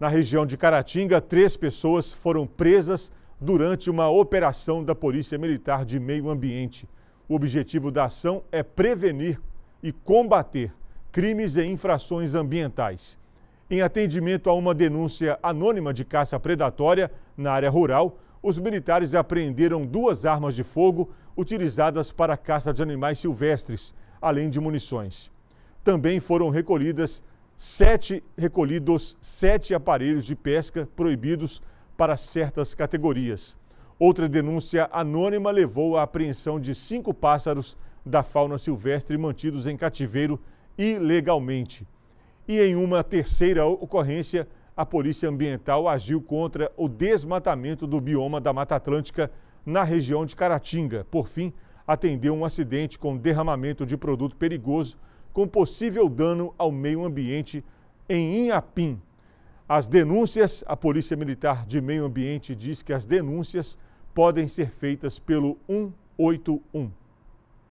Na região de Caratinga, três pessoas foram presas durante uma operação da Polícia Militar de Meio Ambiente. O objetivo da ação é prevenir e combater crimes e infrações ambientais. Em atendimento a uma denúncia anônima de caça predatória na área rural, os militares apreenderam duas armas de fogo utilizadas para caça de animais silvestres, além de munições. Também foram recolhidas sete recolhidos sete aparelhos de pesca proibidos para certas categorias. Outra denúncia anônima levou à apreensão de cinco pássaros da fauna silvestre mantidos em cativeiro ilegalmente. E em uma terceira ocorrência, a Polícia Ambiental agiu contra o desmatamento do bioma da Mata Atlântica na região de Caratinga. Por fim, atendeu um acidente com derramamento de produto perigoso com possível dano ao meio ambiente em Inhapim. As denúncias, a Polícia Militar de Meio Ambiente diz que as denúncias podem ser feitas pelo 181.